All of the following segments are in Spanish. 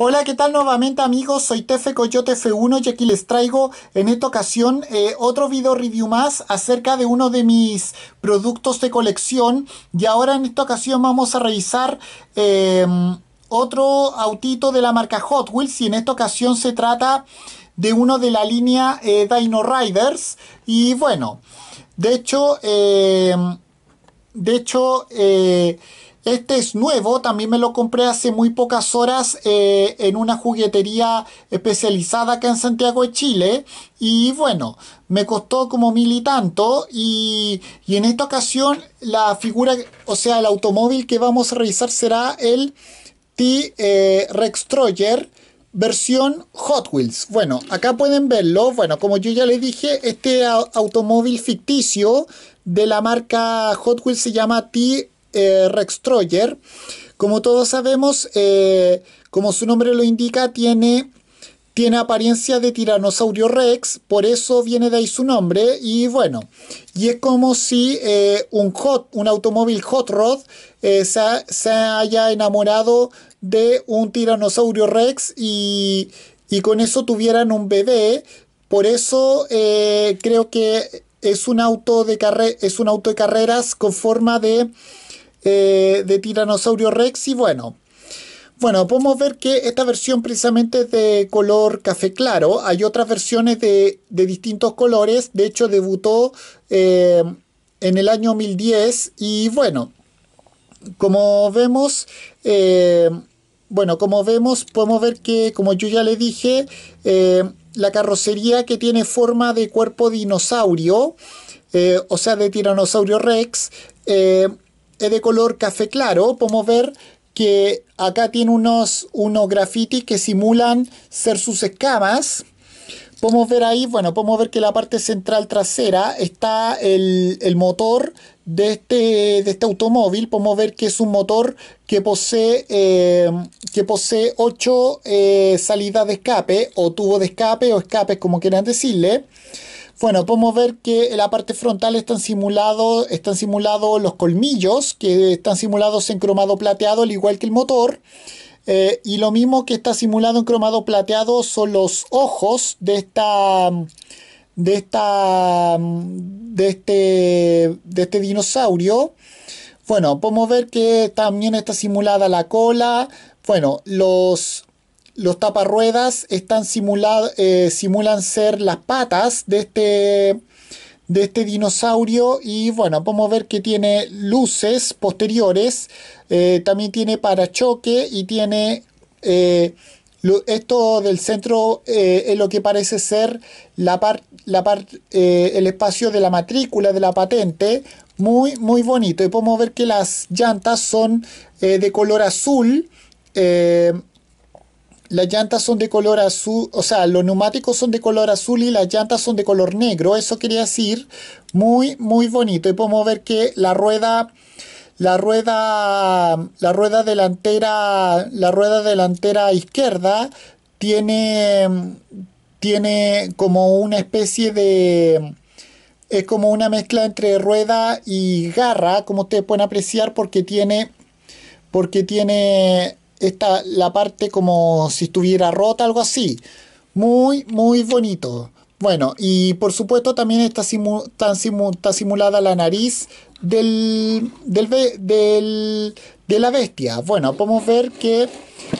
Hola, ¿qué tal nuevamente amigos? Soy Tefe Coyote F1 y aquí les traigo en esta ocasión eh, otro video review más acerca de uno de mis productos de colección y ahora en esta ocasión vamos a revisar em, otro autito de la marca Hot Wheels y en esta ocasión se trata de uno de la línea eh, Dino Riders y bueno, de hecho, em, de hecho eh, este es nuevo, también me lo compré hace muy pocas horas eh, en una juguetería especializada acá en Santiago de Chile. Y bueno, me costó como mil y tanto. Y, en esta ocasión la figura, o sea, el automóvil que vamos a revisar será el T-Rex eh, Troyer versión Hot Wheels. Bueno, acá pueden verlo. Bueno, como yo ya les dije, este automóvil ficticio de la marca Hot Wheels se llama T eh, Rex Troyer. Como todos sabemos, eh, como su nombre lo indica, tiene, tiene apariencia de tiranosaurio Rex, por eso viene de ahí su nombre. Y bueno, y es como si eh, un, hot, un automóvil Hot Rod se, haya enamorado de un tiranosaurio Rex y, con eso tuvieran un bebé. Por eso creo que es un auto de es un auto de carreras con forma de eh, de Tiranosaurio Rex y bueno. Bueno, podemos ver que esta versión precisamente es de color café claro. Hay otras versiones de, de distintos colores. De hecho, debutó eh, en el año 2010. Y bueno, como vemos, eh, bueno, como vemos, podemos ver que, como yo ya le dije, la carrocería que tiene forma de cuerpo dinosaurio, o sea, de tiranosaurio rex, es de color café claro, podemos ver que acá tiene unos, unos grafitis que simulan ser sus escamas. Podemos ver ahí, bueno, podemos ver que la parte central trasera está el, motor de este, de este automóvil. Podemos ver que es un motor que posee, eh, que posee 8 eh, salidas de escape o tubo de escape o escapes, como quieran decirle. Bueno, podemos ver que en la parte frontal están simulados los colmillos, que están simulados en cromado plateado, al igual que el motor. Eh, y lo mismo que está simulado en cromado plateado son los ojos de esta de esta de este de este dinosaurio. Bueno, podemos ver que también está simulada la cola. Bueno, los los taparruedas están eh, simulan ser las patas de este, de este dinosaurio y bueno, podemos ver que tiene luces posteriores, eh, también tiene parachoque y tiene eh, esto del centro es lo que parece ser la la el espacio de la matrícula de la patente, muy muy bonito y podemos ver que las llantas son de color azul las llantas son de color azul, o sea, los neumáticos son de color azul y las llantas son de color negro. Eso quería decir muy, muy bonito. Y podemos ver que la rueda, la rueda, la rueda delantera, la rueda delantera izquierda tiene, tiene como una especie de, es como una mezcla entre rueda y garra, como ustedes pueden apreciar, porque tiene, porque tiene esta, la parte como si estuviera rota, algo así. Muy, muy bonito. Bueno, y por supuesto también está, simulada la nariz del, de la bestia. Bueno, podemos ver que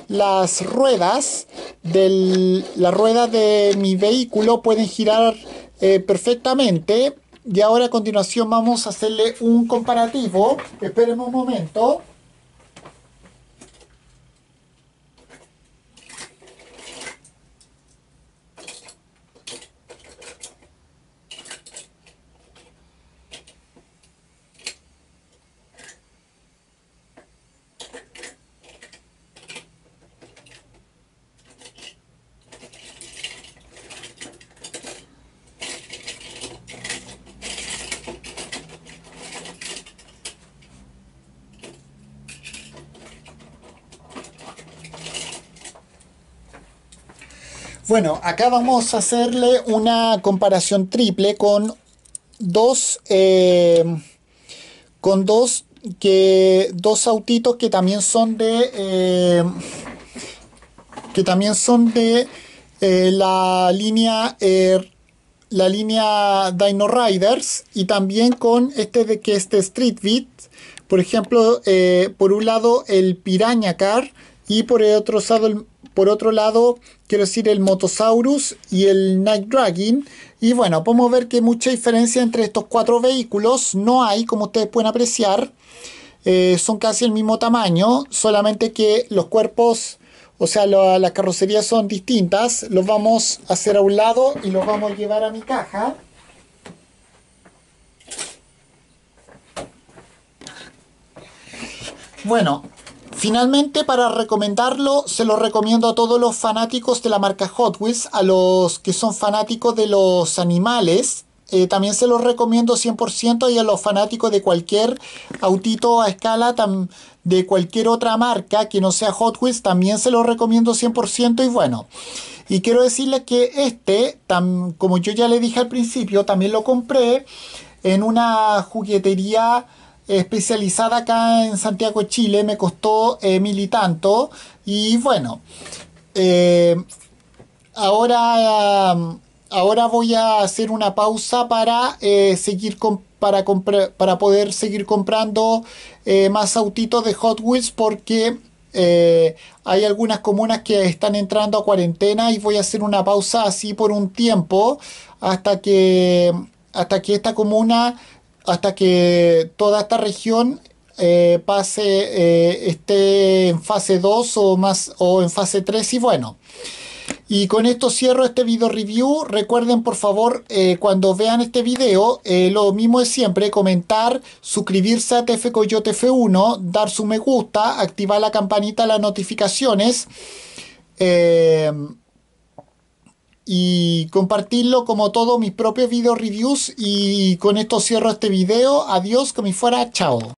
las ruedas del, la de mi vehículo pueden girar eh, perfectamente. Y ahora a continuación vamos a hacerle un comparativo. Esperemos un momento. Bueno, acá vamos a hacerle una comparación triple con dos, eh, con dos, que, dos autitos que también son de, eh, que también son de eh, la línea, la línea Dino Riders y también con este de que este Street Beat, por ejemplo, por un lado el Piraña Car y por el otro lado el por otro lado, quiero decir el Motosaurus y el Night Dragon. Y bueno, podemos ver que mucha diferencia entre estos cuatro vehículos no hay, como ustedes pueden apreciar. Eh, son casi el mismo tamaño, solamente que los cuerpos, o sea, las carrocerías son distintas. Los vamos a hacer a un lado y los vamos a llevar a mi caja. Bueno, Finalmente, para recomendarlo, se lo recomiendo a todos los fanáticos de la marca Hot Wheels, a los que son fanáticos de los animales. Eh, también se los recomiendo 100% y a los fanáticos de cualquier autito a escala de cualquier otra marca que no sea Hot Wheels, también se los recomiendo 100% y bueno. Y quiero decirles que este, como yo ya le dije al principio, también lo compré en una juguetería especializada acá en Santiago, Chile, me costó eh, mil y tanto. Y bueno, eh, ahora, ahora voy a hacer una pausa para eh, seguir para, para poder seguir comprando más autitos de Hot Wheels porque hay algunas comunas que están entrando a cuarentena y voy a hacer una pausa así por un tiempo hasta que, hasta que esta comuna hasta que toda esta región eh, pase, eh, esté en fase 2 o, más, o en fase 3 y bueno. Y con esto cierro este video review. Recuerden por favor eh, cuando vean este video, lo mismo es siempre, comentar, suscribirse a TF Coyote F1, dar su me gusta, activar la campanita de las notificaciones y compartirlo como todo mis propios video reviews y con esto cierro este video. Adiós, como fuera, chao.